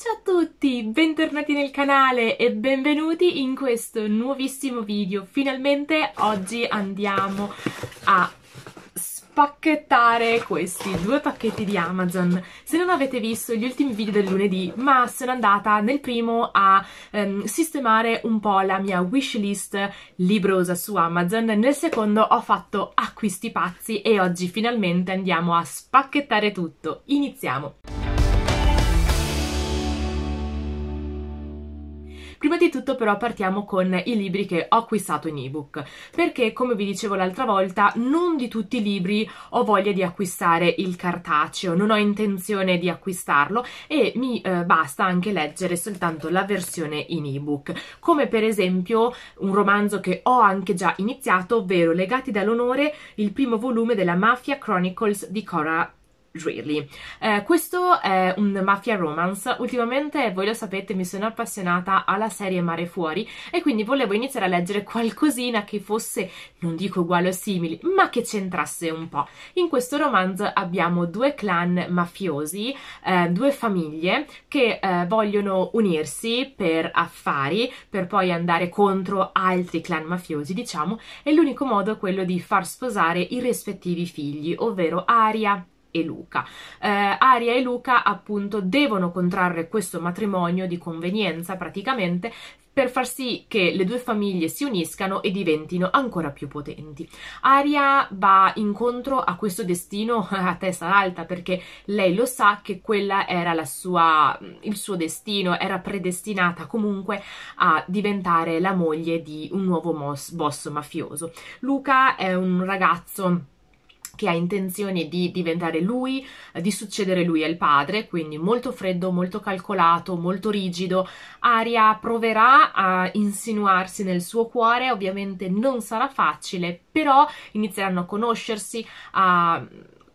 Ciao a tutti, bentornati nel canale e benvenuti in questo nuovissimo video. Finalmente oggi andiamo a spacchettare questi due pacchetti di Amazon. Se non avete visto gli ultimi video del lunedì, ma sono andata nel primo a ehm, sistemare un po' la mia wishlist librosa su Amazon, nel secondo ho fatto acquisti pazzi e oggi finalmente andiamo a spacchettare tutto. Iniziamo! Prima di tutto però partiamo con i libri che ho acquistato in ebook, perché come vi dicevo l'altra volta, non di tutti i libri ho voglia di acquistare il cartaceo, non ho intenzione di acquistarlo e mi eh, basta anche leggere soltanto la versione in ebook, come per esempio un romanzo che ho anche già iniziato, ovvero Legati dall'onore, il primo volume della Mafia Chronicles di Cora Really. Eh, questo è un mafia romance. Ultimamente, voi lo sapete, mi sono appassionata alla serie Mare Fuori e quindi volevo iniziare a leggere qualcosina che fosse, non dico uguale o simile, ma che c'entrasse un po'. In questo romanzo abbiamo due clan mafiosi, eh, due famiglie che eh, vogliono unirsi per affari, per poi andare contro altri clan mafiosi, diciamo, e l'unico modo è quello di far sposare i rispettivi figli, ovvero Aria e Luca. Eh, Aria e Luca appunto devono contrarre questo matrimonio di convenienza praticamente per far sì che le due famiglie si uniscano e diventino ancora più potenti. Aria va incontro a questo destino a testa alta perché lei lo sa che quella era sua, il suo destino, era predestinata comunque a diventare la moglie di un nuovo boss mafioso. Luca è un ragazzo che ha intenzione di diventare lui, eh, di succedere lui al padre, quindi molto freddo, molto calcolato, molto rigido. Aria proverà a insinuarsi nel suo cuore, ovviamente non sarà facile, però inizieranno a conoscersi, a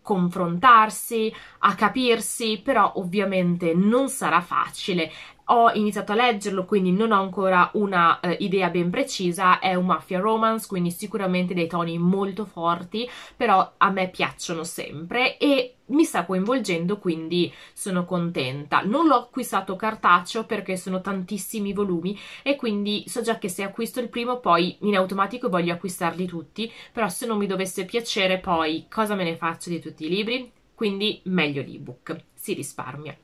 confrontarsi, a capirsi, però ovviamente non sarà facile ho iniziato a leggerlo, quindi non ho ancora una eh, idea ben precisa, è un mafia romance, quindi sicuramente dei toni molto forti, però a me piacciono sempre e mi sta coinvolgendo, quindi sono contenta. Non l'ho acquistato cartaceo perché sono tantissimi volumi e quindi so già che se acquisto il primo poi in automatico voglio acquistarli tutti, però se non mi dovesse piacere poi cosa me ne faccio di tutti i libri? Quindi meglio l'ebook si risparmia.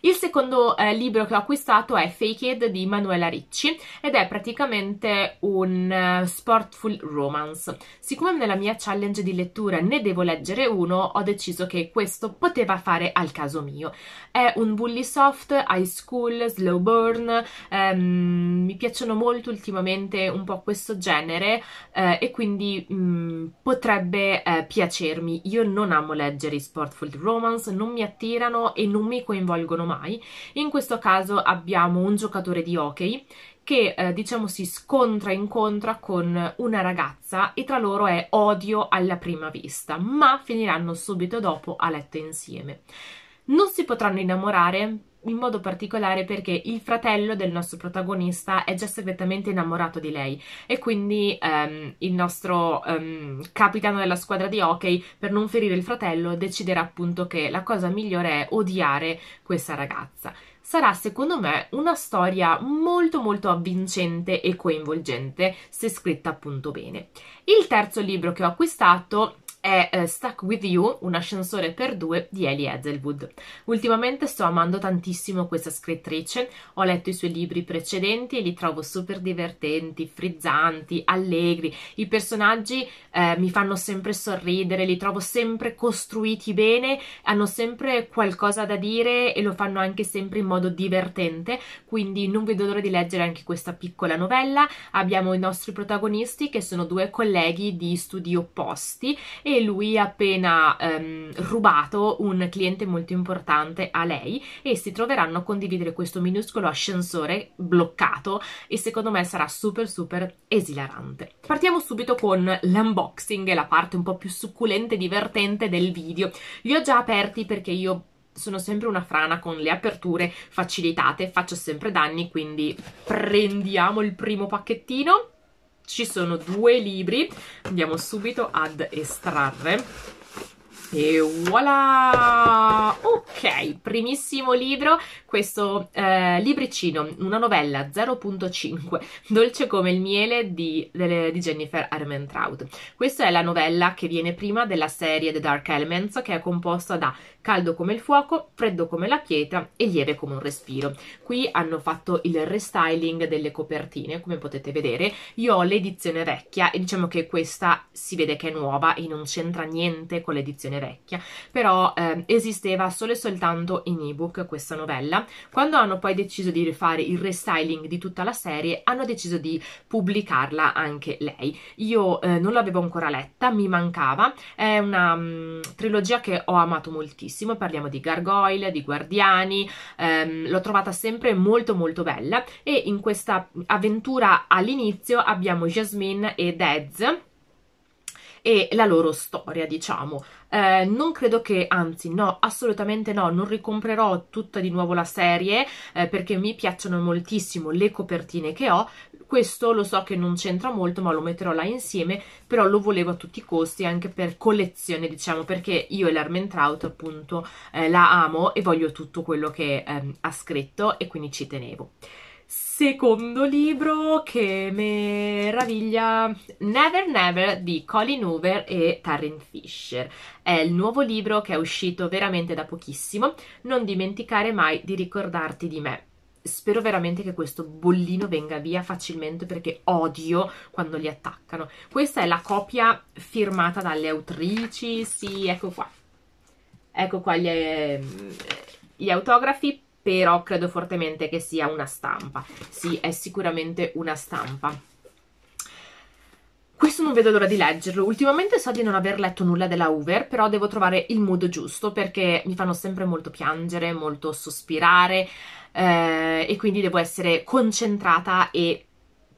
Il secondo eh, libro che ho acquistato è Faked di Manuela Ricci ed è praticamente un uh, sportful romance. Siccome nella mia challenge di lettura ne devo leggere uno, ho deciso che questo poteva fare al caso mio. È un bully soft, high school, slow burn, ehm, mi piacciono molto ultimamente un po' questo genere eh, e quindi mh, mm, potrebbe eh, piacermi. Io non amo leggere i sportful romance, non mi attirano e non mi coinvolgono mai. In questo caso abbiamo un giocatore di hockey che eh, diciamo si scontra incontra con una ragazza e tra loro è odio alla prima vista, ma finiranno subito dopo a letto insieme. Non si potranno innamorare in modo particolare perché il fratello del nostro protagonista è già segretamente innamorato di lei e quindi um, il nostro um, capitano della squadra di hockey, per non ferire il fratello, deciderà appunto che la cosa migliore è odiare questa ragazza sarà secondo me una storia molto molto avvincente e coinvolgente se scritta appunto bene. Il terzo libro che ho acquistato è eh, Stuck With You, un ascensore per due di Ellie Hazelwood. Ultimamente sto amando tantissimo questa scrittrice, ho letto i suoi libri precedenti e li trovo super divertenti, frizzanti, allegri, i personaggi eh, mi fanno sempre sorridere, li trovo sempre costruiti bene, hanno sempre qualcosa da dire e lo fanno anche sempre in modo divertente, quindi non vedo l'ora di leggere anche questa piccola novella. Abbiamo i nostri protagonisti che sono due colleghi di studi opposti e lui ha appena ehm, rubato un cliente molto importante a lei e si troveranno a condividere questo minuscolo ascensore bloccato e secondo me sarà super super esilarante. Partiamo subito con l'unboxing, la parte un po' più succulente e divertente del video. Li ho già aperti perché io sono sempre una frana con le aperture facilitate, faccio sempre danni, quindi prendiamo il primo pacchettino ci sono due libri andiamo subito ad estrarre e voilà! Ok, primissimo libro, questo eh, libricino, una novella 0.5, dolce come il miele di, di, Jennifer Armentrout. Questa è la novella che viene prima della serie The Dark Elements, che è composta da caldo come il fuoco, freddo come la pietra e lieve come un respiro. Qui hanno fatto il restyling delle copertine, come potete vedere. Io ho l'edizione vecchia e diciamo che questa si vede che è nuova e non c'entra niente con l'edizione vecchia vecchia, però eh, esisteva solo e soltanto in ebook questa novella. Quando hanno poi deciso di rifare il restyling di tutta la serie, hanno deciso di pubblicarla anche lei. Io eh, non l'avevo ancora letta, mi mancava, è una um, trilogia che ho amato moltissimo, parliamo di Gargoyle, di Guardiani, ehm, l'ho trovata sempre molto molto bella e in questa mm, avventura all'inizio abbiamo Jasmine e Dez e la loro storia, diciamo. Eh, non credo che, anzi, no, assolutamente no, non ricomprerò tutta di nuovo la serie eh, perché mi piacciono moltissimo le copertine che ho. Questo lo so che non c'entra molto, ma lo metterò là insieme, però lo volevo a tutti i costi anche per collezione, diciamo, perché io e l'Armentraut appunto eh, la amo e voglio tutto quello che ehm, ha scritto e quindi ci tenevo secondo libro che meraviglia Never Never di Colin Hoover e Taryn Fisher. È il nuovo libro che è uscito veramente da pochissimo, non dimenticare mai di ricordarti di me. Spero veramente che questo bollino venga via facilmente perché odio quando li attaccano. Questa è la copia firmata dalle autrici, sì, ecco qua. Ecco qua gli, eh, gli autografi però credo fortemente che sia una stampa, sì è sicuramente una stampa. Questo non vedo l'ora di leggerlo, ultimamente so di non aver letto nulla della Hoover, però devo trovare il modo giusto perché mi fanno sempre molto piangere, molto sospirare eh, e quindi devo essere concentrata e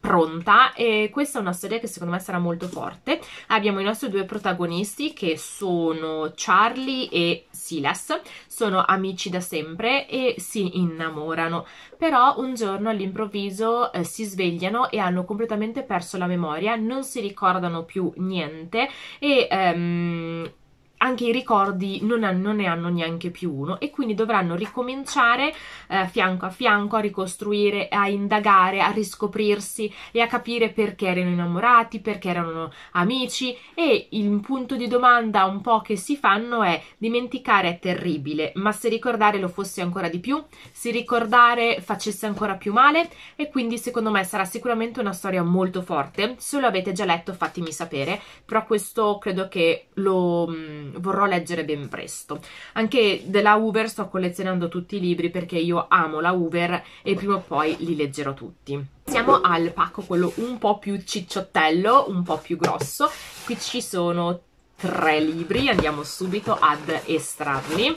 pronta e questa è una storia che secondo me sarà molto forte. Abbiamo i nostri due protagonisti che sono Charlie e Silas, sono amici da sempre e si innamorano, però un giorno all'improvviso eh, si svegliano e hanno completamente perso la memoria, non si ricordano più niente e... Ehm, anche i ricordi non, ha, non, ne hanno neanche più uno e quindi dovranno ricominciare eh, fianco a fianco a ricostruire, a indagare, a riscoprirsi e a capire perché erano innamorati, perché erano amici e il punto di domanda un po' che si fanno è dimenticare è terribile, ma se ricordare lo fosse ancora di più, se ricordare facesse ancora più male e quindi secondo me sarà sicuramente una storia molto forte, se lo avete già letto fatemi sapere, però questo credo che lo mm, Mm, vorrò leggere ben presto. Anche della Hoover sto collezionando tutti i libri perché io amo la Hoover e prima o poi li leggerò tutti. Siamo al pacco, quello un po' più cicciottello, un po' più grosso. Qui ci sono tre libri, andiamo subito ad estrarli.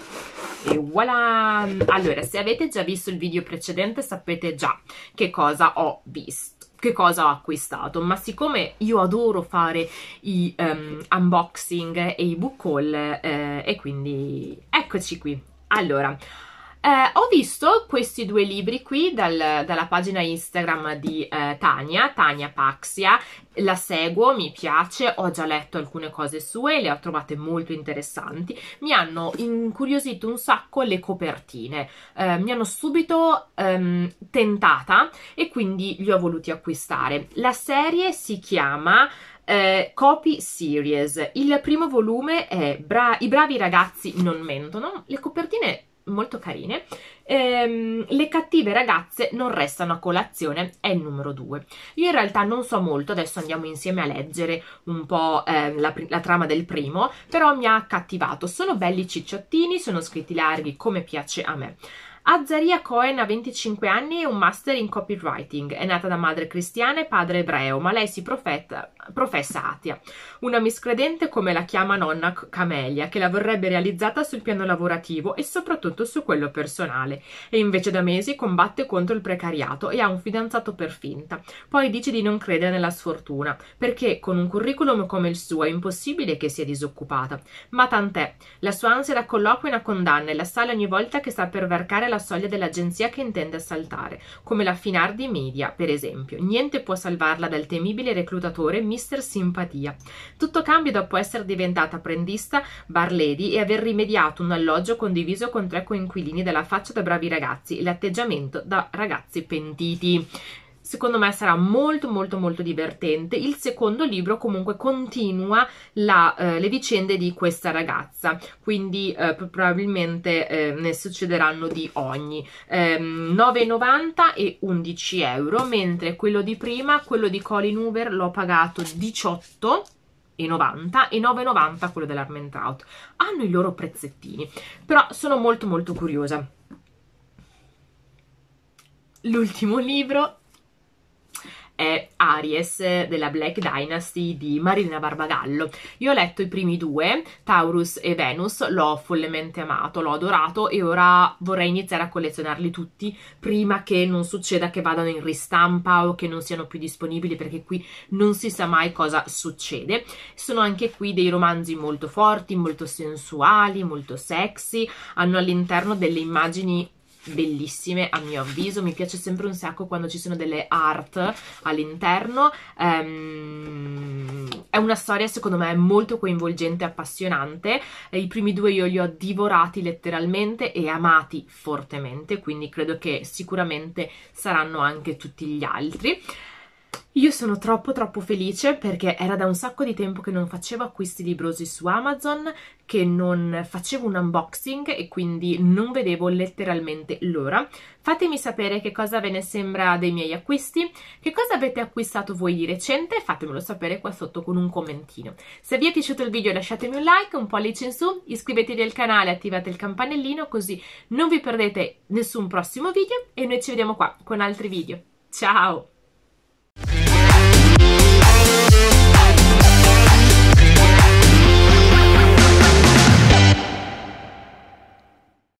E voilà! Allora, se avete già visto il video precedente sapete già che cosa ho visto che cosa ho acquistato, ma siccome io adoro fare i um, unboxing e i book haul eh, e quindi eccoci qui. Allora, eh, ho visto questi due libri qui dal, dalla pagina Instagram di eh, Tania, Tania Paxia, la seguo, mi piace, ho già letto alcune cose sue, le ho trovate molto interessanti, mi hanno incuriosito un sacco le copertine, eh, mi hanno subito ehm, tentata e quindi li ho voluti acquistare. La serie si chiama eh, Copy Series, il primo volume è Bra I bravi ragazzi non mentono, le copertine molto carine. Ehm, le cattive ragazze non restano a colazione, è il numero due. Io in realtà non so molto, adesso andiamo insieme a leggere un po' eh, la, la, trama del primo, però mi ha cattivato. Sono belli cicciottini, sono scritti larghi come piace a me. Azzaria Cohen ha 25 anni e un master in copywriting. È nata da madre cristiana e padre ebreo, ma lei si profetta professa Atia, una miscredente come la chiama nonna Camelia, che la vorrebbe realizzata sul piano lavorativo e soprattutto su quello personale, e invece da mesi combatte contro il precariato e ha un fidanzato per finta. Poi dice di non credere nella sfortuna, perché con un curriculum come il suo è impossibile che sia disoccupata. Ma tant'è, la sua ansia da colloquio è una condanna e la sale ogni volta che sta per varcare la soglia dell'agenzia che intende assaltare, come la Finardi Media, per esempio. Niente può salvarla dal temibile reclutatore Miss mister Simpatia. Tutto cambia dopo essere diventata apprendista bar lady e aver rimediato un alloggio condiviso con tre coinquilini dalla faccia da bravi ragazzi e l'atteggiamento da ragazzi pentiti secondo me sarà molto molto molto divertente. Il secondo libro comunque continua la, eh, le vicende di questa ragazza, quindi eh, probabilmente eh, ne succederanno di ogni. 9,90 ehm, e 11 euro, mentre quello di prima, quello di Colin Hoover, l'ho pagato 18 e 90 e 9,90 quello dell'Armentrout hanno i loro prezzettini però sono molto molto curiosa l'ultimo libro è Aries della Black Dynasty di Marina Barbagallo. Io ho letto i primi due, Taurus e Venus, l'ho follemente amato, l'ho adorato e ora vorrei iniziare a collezionarli tutti prima che non succeda che vadano in ristampa o che non siano più disponibili perché qui non si sa mai cosa succede. Sono anche qui dei romanzi molto forti, molto sensuali, molto sexy, hanno all'interno delle immagini bellissime a mio avviso, mi piace sempre un sacco quando ci sono delle art all'interno, ehm, è una storia secondo me molto coinvolgente e appassionante, i primi due io li ho divorati letteralmente e amati fortemente, quindi credo che sicuramente saranno anche tutti gli altri. Io sono troppo troppo felice perché era da un sacco di tempo che non facevo acquisti di brosi su Amazon, che non facevo un unboxing e quindi non vedevo letteralmente l'ora. Fatemi sapere che cosa ve ne sembra dei miei acquisti, che cosa avete acquistato voi di recente, fatemelo sapere qua sotto con un commentino. Se vi è piaciuto il video lasciatemi un like, un pollice in su, iscrivetevi al canale, attivate il campanellino così non vi perdete nessun prossimo video e noi ci vediamo qua con altri video. Ciao!